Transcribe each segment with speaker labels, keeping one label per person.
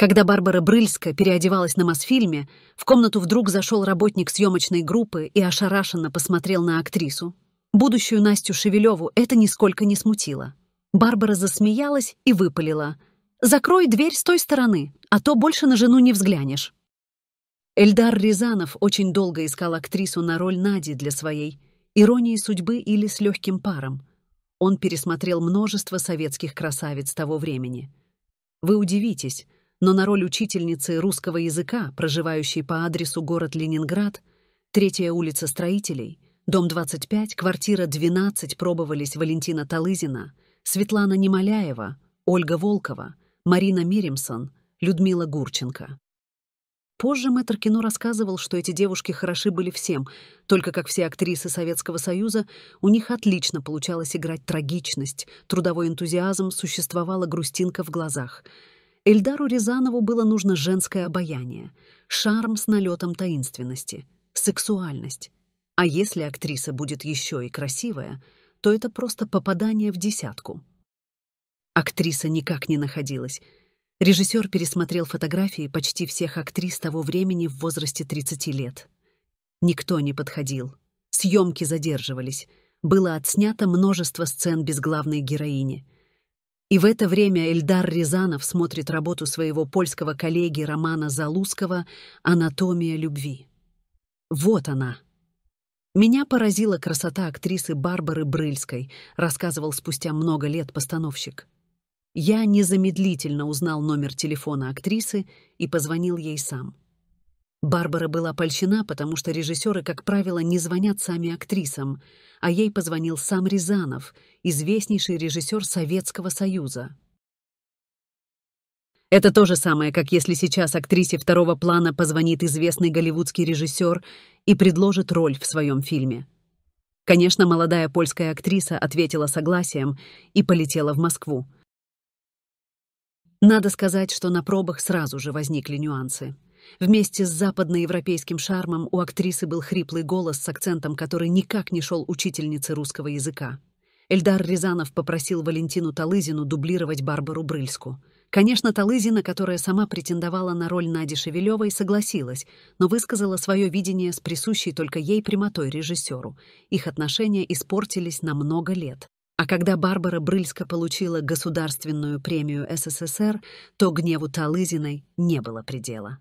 Speaker 1: Когда Барбара Брыльска переодевалась на Мосфильме, в комнату вдруг зашел работник съемочной группы и ошарашенно посмотрел на актрису. Будущую Настю Шевелеву это нисколько не смутило. Барбара засмеялась и выпалила. «Закрой дверь с той стороны, а то больше на жену не взглянешь». Эльдар Рязанов очень долго искал актрису на роль Нади для своей «Иронии судьбы» или «С легким паром». Он пересмотрел множество советских красавиц того времени. Вы удивитесь — но на роль учительницы русского языка, проживающей по адресу город Ленинград, третья улица строителей, дом 25, квартира 12 пробовались Валентина Талызина, Светлана Немоляева, Ольга Волкова, Марина Миримсон, Людмила Гурченко. Позже мэтр кино рассказывал, что эти девушки хороши были всем, только как все актрисы Советского Союза, у них отлично получалось играть трагичность, трудовой энтузиазм, существовала грустинка в глазах — Эльдару Рязанову было нужно женское обаяние, шарм с налетом таинственности, сексуальность. А если актриса будет еще и красивая, то это просто попадание в десятку. Актриса никак не находилась. Режиссер пересмотрел фотографии почти всех актрис того времени в возрасте 30 лет. Никто не подходил. Съемки задерживались. Было отснято множество сцен без главной героини — и в это время Эльдар Рязанов смотрит работу своего польского коллеги Романа Залузского «Анатомия любви». Вот она. «Меня поразила красота актрисы Барбары Брыльской», рассказывал спустя много лет постановщик. Я незамедлительно узнал номер телефона актрисы и позвонил ей сам. Барбара была польщена, потому что режиссеры, как правило, не звонят сами актрисам, а ей позвонил сам Рязанов, известнейший режиссер Советского Союза. Это то же самое, как если сейчас актрисе второго плана позвонит известный голливудский режиссер и предложит роль в своем фильме. Конечно, молодая польская актриса ответила согласием и полетела в Москву. Надо сказать, что на пробах сразу же возникли нюансы. Вместе с западноевропейским шармом у актрисы был хриплый голос с акцентом, который никак не шел учительнице русского языка. Эльдар Рязанов попросил Валентину Талызину дублировать Барбару Брыльску. Конечно, Талызина, которая сама претендовала на роль Нади Шевелевой, согласилась, но высказала свое видение с присущей только ей прямотой режиссеру. Их отношения испортились на много лет. А когда Барбара Брыльска получила государственную премию СССР, то гневу Талызиной не было предела.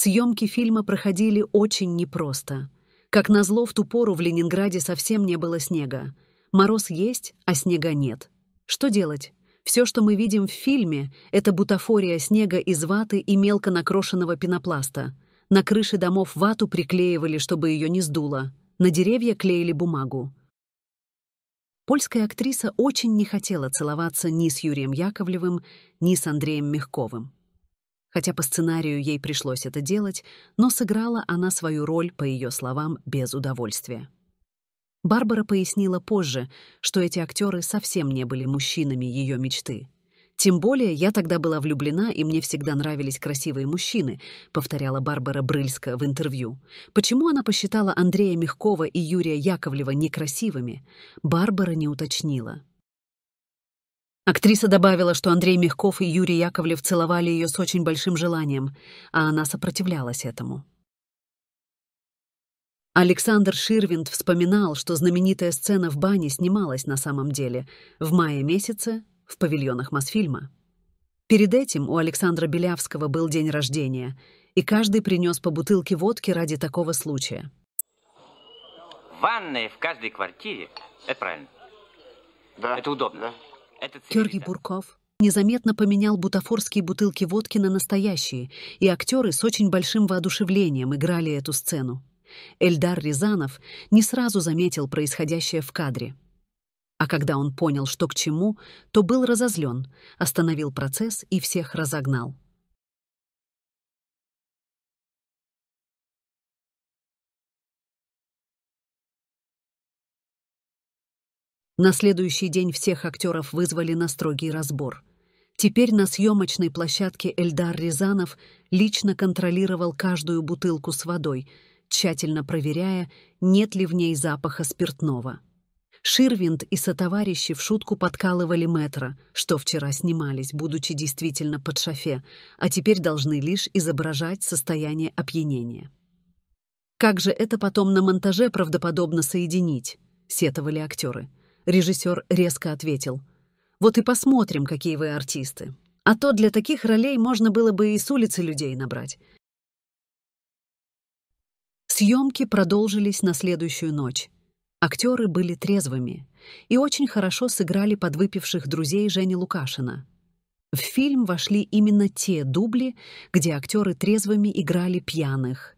Speaker 1: Съемки фильма проходили очень непросто. Как назло, в ту пору в Ленинграде совсем не было снега. Мороз есть, а снега нет. Что делать? Все, что мы видим в фильме, это бутафория снега из ваты и мелко накрошенного пенопласта. На крыше домов вату приклеивали, чтобы ее не сдуло. На деревья клеили бумагу. Польская актриса очень не хотела целоваться ни с Юрием Яковлевым, ни с Андреем Мягковым. Хотя по сценарию ей пришлось это делать, но сыграла она свою роль, по ее словам, без удовольствия. Барбара пояснила позже, что эти актеры совсем не были мужчинами ее мечты. «Тем более я тогда была влюблена, и мне всегда нравились красивые мужчины», повторяла Барбара Брыльска в интервью. Почему она посчитала Андрея Мягкова и Юрия Яковлева некрасивыми, Барбара не уточнила. Актриса добавила, что Андрей Мягков и Юрий Яковлев целовали ее с очень большим желанием, а она сопротивлялась этому. Александр Ширвинд вспоминал, что знаменитая сцена в бане снималась на самом деле в мае месяце в павильонах Мосфильма. Перед этим у Александра Белявского был день рождения, и каждый принес по бутылке водки ради такого случая.
Speaker 2: Ванная в каждой квартире — это правильно. Да. Это удобно. Да. Георгий
Speaker 1: Бурков незаметно поменял бутафорские бутылки водки на настоящие, и актеры с очень большим воодушевлением играли эту сцену. Эльдар Рязанов не сразу заметил происходящее в кадре.
Speaker 2: А когда он понял, что к чему, то был разозлен, остановил процесс и всех разогнал. На следующий день всех актеров вызвали на строгий разбор. Теперь
Speaker 1: на съемочной площадке Эльдар Рязанов лично контролировал каждую бутылку с водой, тщательно проверяя, нет ли в ней запаха спиртного. Ширвинд и сотоварищи в шутку подкалывали метра, что вчера снимались, будучи действительно под шофе, а теперь должны лишь изображать состояние опьянения. «Как же это потом на монтаже правдоподобно соединить?» — сетовали актеры. Режиссер резко ответил. «Вот и посмотрим, какие вы артисты. А то для таких ролей можно было бы и с улицы людей набрать». Съемки продолжились на следующую ночь. Актеры были трезвыми и очень хорошо сыграли подвыпивших друзей Жени Лукашина. В
Speaker 2: фильм вошли именно те дубли, где актеры трезвыми играли пьяных —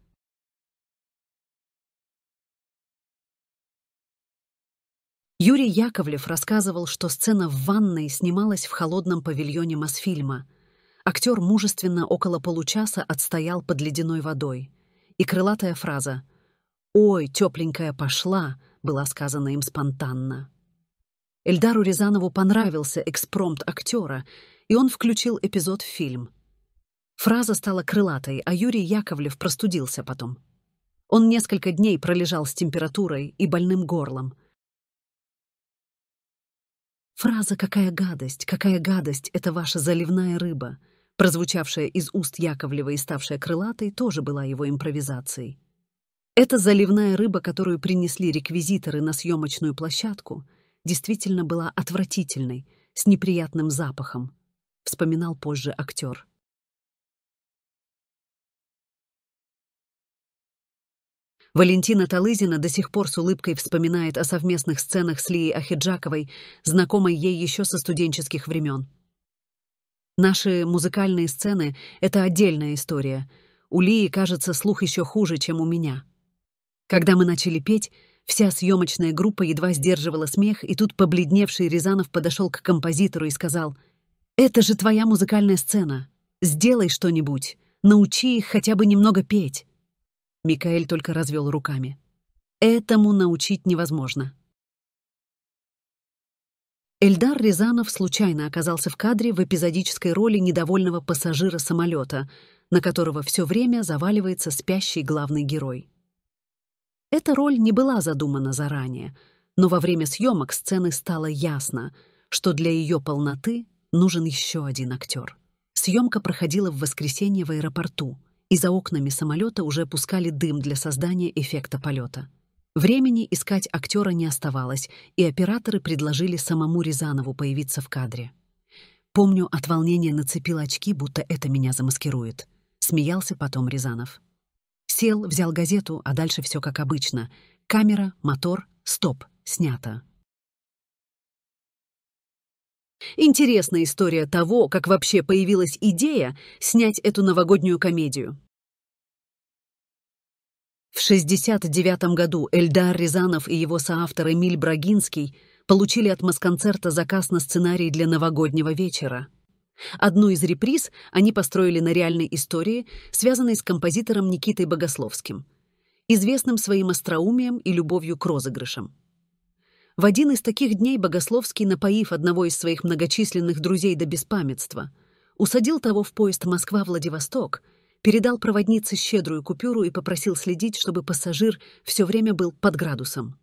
Speaker 2: Юрий Яковлев рассказывал, что сцена в ванной снималась в холодном павильоне Мосфильма.
Speaker 1: Актер мужественно около получаса отстоял под ледяной водой. И крылатая фраза «Ой, тепленькая пошла!» была сказана им спонтанно. Эльдару Рязанову понравился экспромт актера, и он включил эпизод в фильм. Фраза стала крылатой, а Юрий Яковлев простудился потом. Он несколько дней пролежал с температурой и больным горлом. Фраза «какая гадость, какая гадость» — это ваша заливная рыба, прозвучавшая из уст Яковлева и ставшая крылатой, тоже была его импровизацией. Эта заливная рыба, которую принесли реквизиторы на съемочную площадку,
Speaker 2: действительно была отвратительной, с неприятным запахом, вспоминал позже актер. Валентина Талызина до сих пор с улыбкой вспоминает о совместных сценах
Speaker 1: с Лией Ахиджаковой, знакомой ей еще со студенческих времен. Наши музыкальные сцены — это отдельная история. У Лии, кажется, слух еще хуже, чем у меня. Когда мы начали петь, вся съемочная группа едва сдерживала смех, и тут побледневший Рязанов подошел к композитору и сказал, «Это же твоя музыкальная сцена. Сделай что-нибудь, научи их хотя бы немного петь». Микаэль только развел руками. Этому научить невозможно. Эльдар Рязанов случайно оказался в кадре в эпизодической роли недовольного пассажира самолета, на которого все время заваливается спящий главный герой. Эта роль не была задумана заранее, но во время съемок сцены стало ясно, что для ее полноты нужен еще один актер. Съемка проходила в воскресенье в аэропорту — и за окнами самолета уже пускали дым для создания эффекта полета. Времени искать актера не оставалось, и операторы предложили самому Рязанову появиться в кадре. Помню, от волнения нацепил очки, будто это меня замаскирует. Смеялся потом Рязанов. Сел, взял газету, а дальше все как обычно. Камера, мотор, стоп, снято.
Speaker 2: Интересная история того, как вообще появилась идея снять эту новогоднюю комедию.
Speaker 1: В 1969 году Эльдар Рязанов и его соавтор Эмиль Брагинский получили от Москонцерта заказ на сценарий для новогоднего вечера. Одну из реприз они построили на реальной истории, связанной с композитором Никитой Богословским, известным своим остроумием и любовью к розыгрышам. В один из таких дней Богословский, напоив одного из своих многочисленных друзей до беспамятства, усадил того в поезд Москва-Владивосток, передал проводнице щедрую купюру и попросил следить, чтобы пассажир все время был под градусом.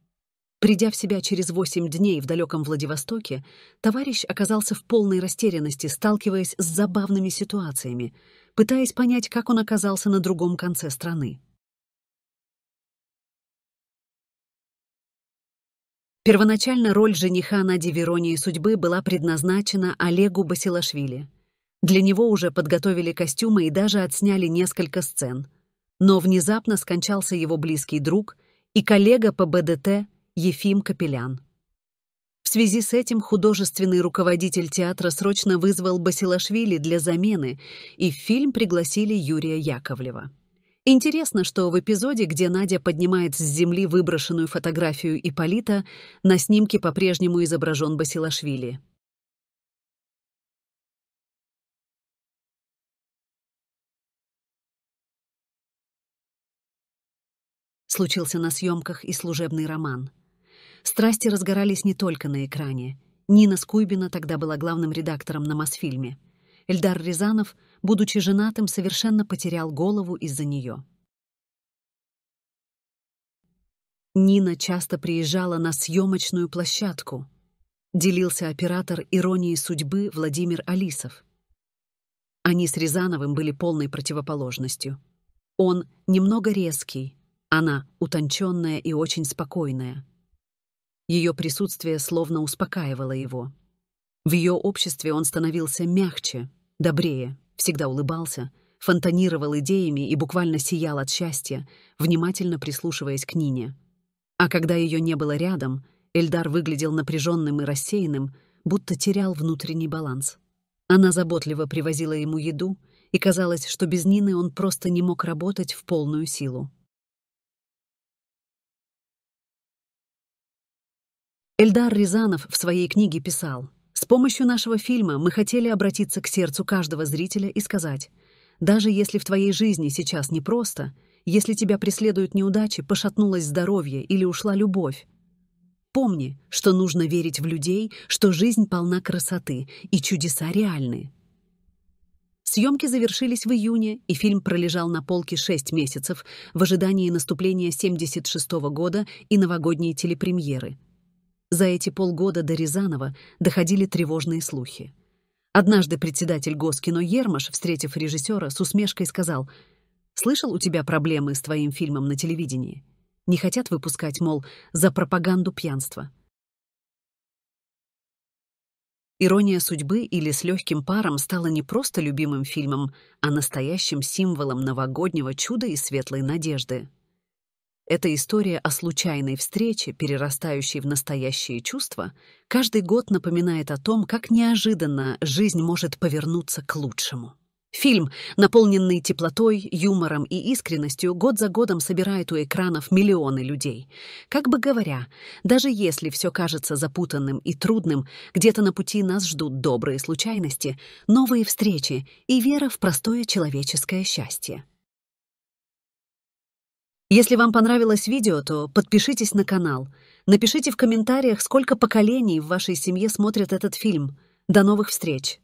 Speaker 1: Придя в себя через восемь дней в далеком Владивостоке, товарищ оказался в полной растерянности, сталкиваясь с
Speaker 2: забавными ситуациями, пытаясь понять, как он оказался на другом конце страны. Первоначально роль жениха Нади Веронии «Судьбы» была предназначена Олегу Басилашвили.
Speaker 1: Для него уже подготовили костюмы и даже отсняли несколько сцен. Но внезапно скончался его близкий друг и коллега по БДТ Ефим Капелян. В связи с этим художественный руководитель театра срочно вызвал Басилашвили для замены, и в фильм пригласили Юрия Яковлева. Интересно, что в эпизоде, где Надя поднимает с земли выброшенную фотографию Иполита, на снимке
Speaker 2: по-прежнему изображен Басилашвили. Случился на съемках и служебный роман. Страсти разгорались
Speaker 1: не только на экране. Нина Скуйбина тогда была главным редактором на Мосфильме. Эльдар Рязанов — будучи женатым, совершенно потерял голову из-за нее. Нина часто приезжала на съемочную площадку, делился оператор «Иронии судьбы» Владимир Алисов. Они с Рязановым были полной противоположностью. Он немного резкий, она утонченная и очень спокойная. Ее присутствие словно успокаивало его. В ее обществе он становился мягче, добрее всегда улыбался, фонтанировал идеями и буквально сиял от счастья, внимательно прислушиваясь к Нине. А когда ее не было рядом, Эльдар выглядел напряженным и рассеянным, будто терял внутренний баланс. Она заботливо
Speaker 2: привозила ему еду, и казалось, что без Нины он просто не мог работать в полную силу. Эльдар Рязанов в своей книге писал — с помощью нашего фильма мы хотели обратиться к сердцу
Speaker 1: каждого зрителя и сказать, даже если в твоей жизни сейчас непросто, если тебя преследуют неудачи, пошатнулось здоровье или ушла любовь, помни, что нужно верить в людей, что жизнь полна красоты и чудеса реальны. Съемки завершились в июне, и фильм пролежал на полке 6 месяцев в ожидании наступления 76 -го года и новогодней телепремьеры — за эти полгода до Рязанова доходили тревожные слухи. Однажды председатель Госкино Ермаш, встретив режиссера, с усмешкой сказал «Слышал, у тебя проблемы с твоим фильмом на телевидении? Не хотят выпускать, мол, за пропаганду пьянства». «Ирония судьбы» или «С легким паром» стала не просто любимым фильмом, а настоящим символом новогоднего чуда и светлой надежды. Эта история о случайной встрече, перерастающей в настоящие чувства, каждый год напоминает о том, как неожиданно жизнь может повернуться к лучшему. Фильм, наполненный теплотой, юмором и искренностью, год за годом собирает у экранов миллионы людей. Как бы говоря, даже если все кажется запутанным и трудным, где-то на пути нас ждут добрые случайности, новые встречи и вера в простое человеческое счастье. Если вам понравилось видео, то подпишитесь на канал. Напишите в комментариях, сколько
Speaker 2: поколений в вашей семье смотрят этот фильм. До новых встреч!